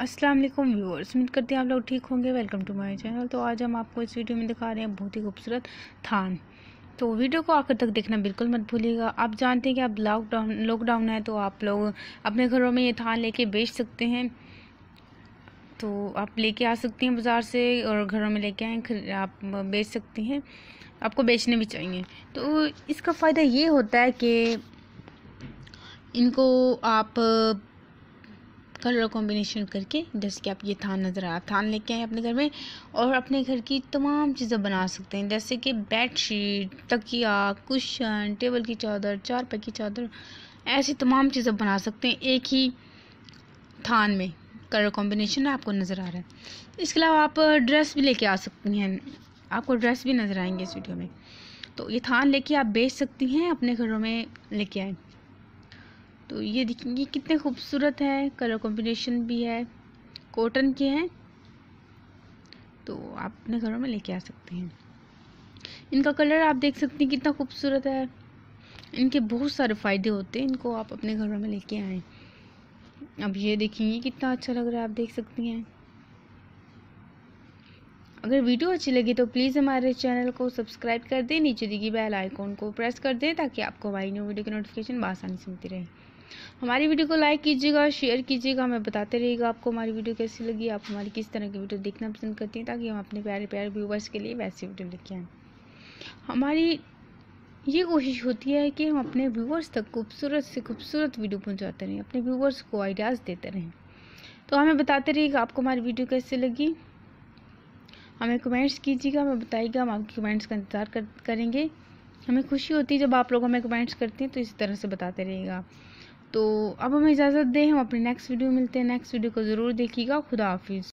अस्सलाम वालेकुम व्यूअर्स उम्मीद करते हैं आप लोग ठीक होंगे वेलकम टू माय चैनल तो आज हम आपको इस वीडियो में दिखा रहे हैं बहुत ही खूबसूरत थान तो वीडियो को आखिर तक देखना बिल्कुल मत भूलिएगा आप जानते हैं कि अब लॉकडाउन लॉकडाउन है तो आप लोग अपने घरों में ये थान लेके बेच सकते हैं तो आप लेके आ सकती हैं बाज़ार से और घरों में लेके आए आप बेच सकती हैं आपको बेचने भी चाहिए तो इसका फ़ायदा ये होता है कि इनको आप कलर कॉम्बिनेशन करके जैसे कि आप ये थान नज़र आया थान लेके आए अपने घर में और अपने घर की तमाम चीज़ें बना सकते हैं जैसे कि बेड शीट तकिया कुशन टेबल की चादर चार पे की चादर ऐसी तमाम चीज़ें बना सकते हैं एक ही थान में कलर कॉम्बिनेशन आपको नज़र आ रहा है इसके अलावा आप ड्रेस भी लेके आ सकती हैं आपको ड्रेस भी नज़र आएंगे इस वीडियो में तो ये थान लेके आप बेच सकती हैं अपने घरों में लेके आए तो ये देखेंगे कितने खूबसूरत है कलर कॉम्बिनेशन भी है कॉटन के हैं तो आप अपने घरों में लेके आ सकते हैं इनका कलर आप देख सकते हैं कितना खूबसूरत है इनके बहुत सारे फ़ायदे होते हैं इनको आप अपने घरों में लेके आएँ अब ये देखेंगे कितना अच्छा लग रहा है आप देख सकती हैं अगर वीडियो अच्छी लगी तो प्लीज़ हमारे चैनल को सब्सक्राइब कर दें नीचे दी गई बेल आइकॉन को प्रेस कर दें ताकि आपको हमारी न्यू वीडियो की नोटिफिकेशन बसानी से मिलती रहे हमारी वीडियो को लाइक कीजिएगा शेयर कीजिएगा हमें बताते रहिएगा आपको हमारी वीडियो कैसी लगी आप हमारी किस तरह की वीडियो देखना पसंद करती हैं ताकि हम अपने प्यारे प्यारे व्यूवर्स के लिए वैसी वीडियो लेके आए हमारी ये कोशिश होती है कि हम अपने व्यूवर्स तक खूबसूरत से खूबसूरत वीडियो पहुँचाते रहें अपने व्यूवर्स को आइडियाज़ देते रहें तो हमें बताते रहिएगा आपको हमारी वीडियो कैसे लगी हमें कमेंट्स कीजिएगा हमें बताइएगा हम आपके कमेंट्स का इंतज़ार कर, करेंगे हमें खुशी होती है जब आप लोग हमें कमेंट्स करते हैं तो इसी तरह से बताते रहिएगा तो अब हमें इजाज़त दें हम अपने नेक्स्ट वीडियो मिलते हैं नेक्स्ट वीडियो को ज़रूर देखिएगा खुदा हाफिज़